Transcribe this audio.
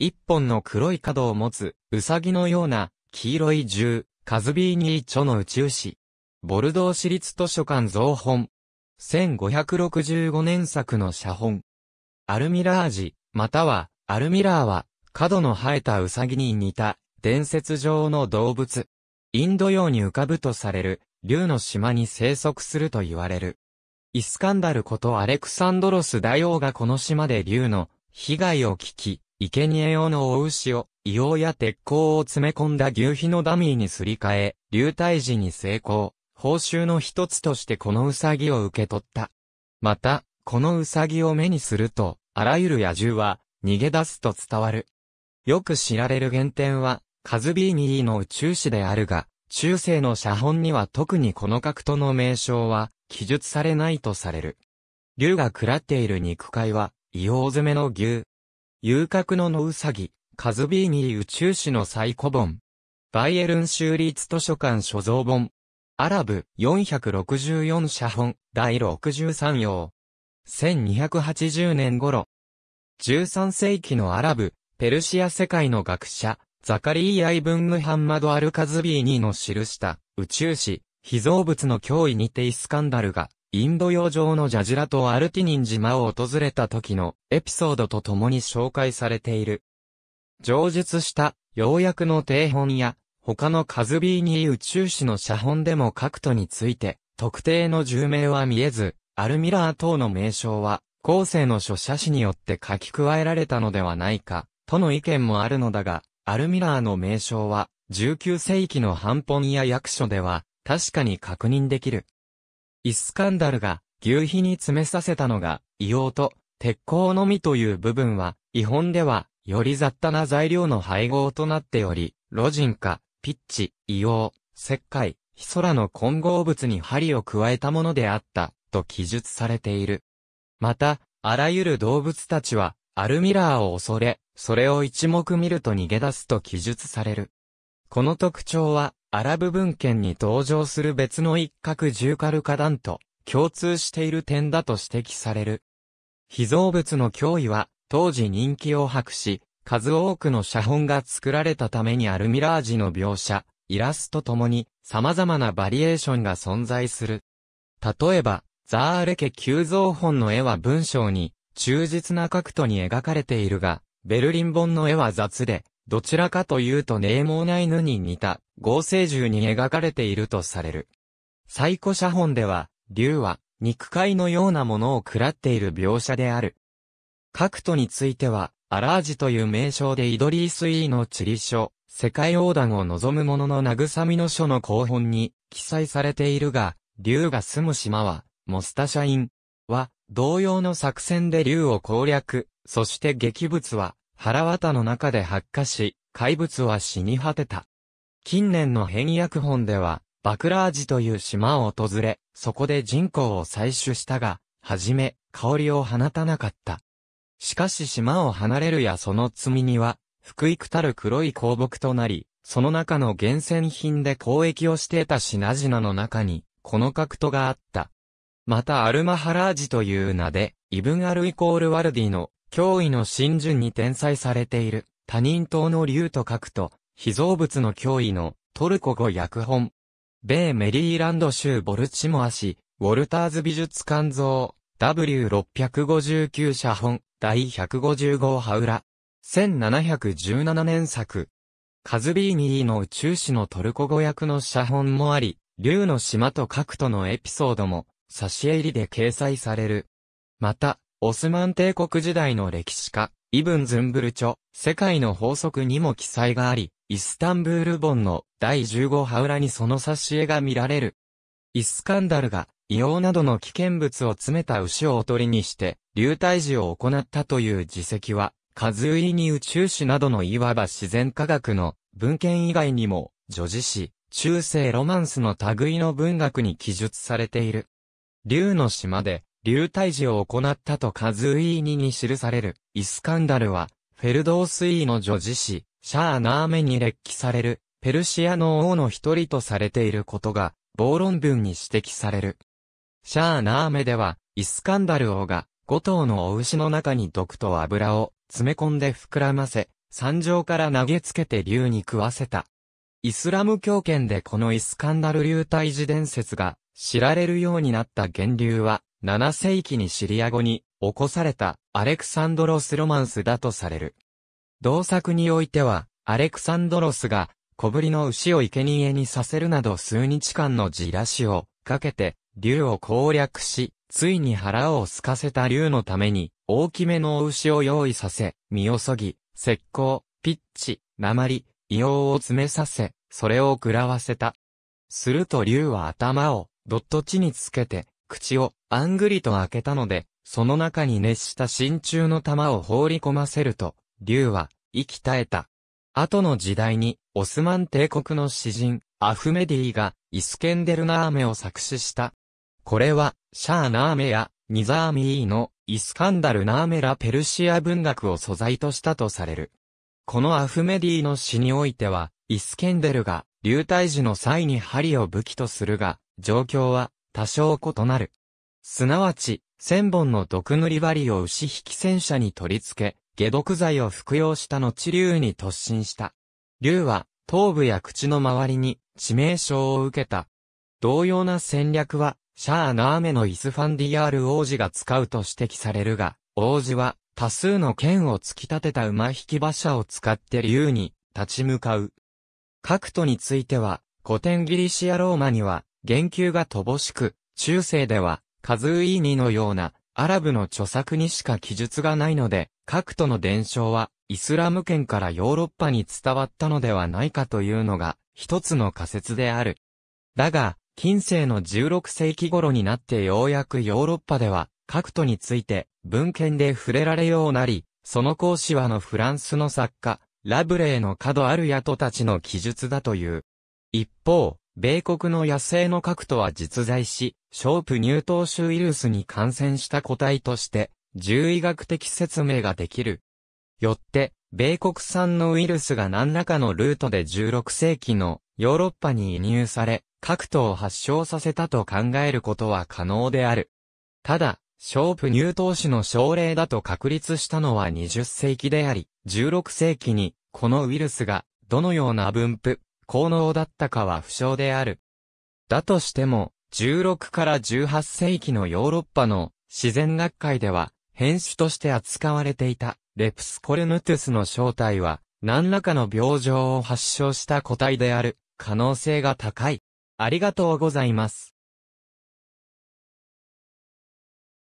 一本の黒い角を持つ、ウサギのような、黄色い銃、カズビーニーョの宇宙史。ボルドー市立図書館増本。1565年作の写本。アルミラージ、または、アルミラーは、角の生えたウサギに似た、伝説上の動物。インド洋に浮かぶとされる、竜の島に生息すると言われる。イスカンダルことアレクサンドロス大王がこの島で竜の被害を聞き、生贄用の大牛を、硫黄や鉄鋼を詰め込んだ牛皮のダミーにすり替え、流体時に成功、報酬の一つとしてこのウサギを受け取った。また、このウサギを目にすると、あらゆる野獣は、逃げ出すと伝わる。よく知られる原点は、カズビーニーの宇宙史であるが、中世の写本には特にこの格闘の名称は、記述されないとされる。竜が食らっている肉塊は、硫黄詰めの牛、遊郭の野うさぎ、カズビーニー宇宙史の最古本。バイエルン州立図書館所蔵本。アラブ464社本第63要。1280年頃。13世紀のアラブ、ペルシア世界の学者、ザカリー・アイブン・ムハンマド・アルカズビーニの記した宇宙史、非造物の脅威にてイスカンダルがインド洋上のジャジラとアルティニン島を訪れた時のエピソードと共に紹介されている。上述した要約の定本や他のカズビーニー宇宙史の写本でも書くとについて特定の住名は見えず、アルミラー等の名称は後世の書写史によって書き加えられたのではないか、との意見もあるのだが、アルミラーの名称は19世紀の半本や役所では確かに確認できる。イスカンダルが牛皮に詰めさせたのが硫黄と鉄鋼のみという部分は、日本ではより雑多な材料の配合となっており、ロジン化、ピッチ、硫黄、石灰、ヒソラの混合物に針を加えたものであった、と記述されている。また、あらゆる動物たちは、アルミラーを恐れ、それを一目見ると逃げ出すと記述される。この特徴は、アラブ文献に登場する別の一角ーカルカ団と共通している点だと指摘される。被造物の脅威は当時人気を博し、数多くの写本が作られたためにアルミラージの描写、イラストともに様々なバリエーションが存在する。例えば、ザーレ家急造本の絵は文章に忠実な角度に描かれているが、ベルリン本の絵は雑で、どちらかというとネーモーナイヌに似た合成獣に描かれているとされる。最古写本では、竜は肉塊のようなものを食らっている描写である。クトについては、アラージという名称でイドリース・イーの地理書、世界横断を望む者の慰みの書の後本に記載されているが、竜が住む島は、モスタシャインは、同様の作戦で竜を攻略、そして劇物は、腹綿の中で発火し、怪物は死に果てた。近年の変薬本では、バクラージという島を訪れ、そこで人口を採取したが、はじめ、香りを放たなかった。しかし島を離れるやその罪には、福井くたる黒い香木となり、その中の厳選品で交易をしていた品々の中に、この格闘があった。またアルマハラージという名で、イブンアルイコールワルディの脅威の真珠に転載されている、他人島の竜と書くと、非造物の脅威のトルコ語訳本。米メリーランド州ボルチモア市、ウォルターズ美術館像、W659 写本、第150号ハウラ。1717年作。カズビーニーの宇宙史のトルコ語訳の写本もあり、竜の島と書くとのエピソードも、差し入りで掲載される。また、オスマン帝国時代の歴史家、イブン・ズンブル著、世界の法則にも記載があり、イスタンブール本の第15波裏にその挿絵が見られる。イスカンダルが、硫黄などの危険物を詰めた牛をおとりにして、流体時を行ったという自責は、数入りに宇宙史などのいわば自然科学の文献以外にも、女子史、中世ロマンスの類の文学に記述されている。竜の島で、流体時を行ったとカズーイーニに記される、イスカンダルは、フェルドースイーの女子史、シャーナーメに列記される、ペルシアの王の一人とされていることが、暴論文に指摘される。シャーナーメでは、イスカンダル王が、五頭のお牛の中に毒と油を詰め込んで膨らませ、山上から投げつけて竜に食わせた。イスラム教圏でこのイスカンダル流体自伝説が知られるようになった源流は、7世紀にシリア語に起こされたアレクサンドロス・ロマンスだとされる。同作においては、アレクサンドロスが小ぶりの牛を生贄にさせるなど数日間のじらしをかけて、竜を攻略し、ついに腹を空かせた竜のために、大きめの牛を用意させ、身をそぎ、石膏、ピッチ、鉛、硫黄を詰めさせ、それを食らわせた。すると竜は頭を、ドット地につけて、口をあんぐりと開けたので、その中に熱した真鍮の玉を放り込ませると、竜は、息絶えた。後の時代に、オスマン帝国の詩人、アフメディが、イスケンデルナーメを作詞した。これは、シャーナーメや、ニザーミーの、イスカンダルナーメラペルシア文学を素材としたとされる。このアフメディの詩においては、イスケンデルが、流体時の際に針を武器とするが、状況は、多少異なる。すなわち、千本の毒塗り針を牛引き戦車に取り付け、下毒剤を服用した後竜に突進した。竜は、頭部や口の周りに、致命傷を受けた。同様な戦略は、シャアナーメのイスファンディアール王子が使うと指摘されるが、王子は、多数の剣を突き立てた馬引き馬車を使って竜に、立ち向かう。各都については、古典ギリシアローマには、言及が乏しく、中世では、カズーイーニのような、アラブの著作にしか記述がないので、核との伝承は、イスラム圏からヨーロッパに伝わったのではないかというのが、一つの仮説である。だが、近世の16世紀頃になってようやくヨーロッパでは、核とについて、文献で触れられようなり、その講師はのフランスの作家、ラブレーの角ある宿たちの記述だという。一方、米国の野生の核とは実在し、ショープ乳頭種ウイルスに感染した個体として、獣医学的説明ができる。よって、米国産のウイルスが何らかのルートで16世紀のヨーロッパに移入され、核とを発症させたと考えることは可能である。ただ、ショープ乳頭種の症例だと確立したのは20世紀であり、16世紀に、このウイルスが、どのような分布、効能だったかは不詳である。だとしても、16から18世紀のヨーロッパの自然学会では、変種として扱われていたレプスコルヌトゥスの正体は、何らかの病状を発症した個体である可能性が高い。ありがとうございます。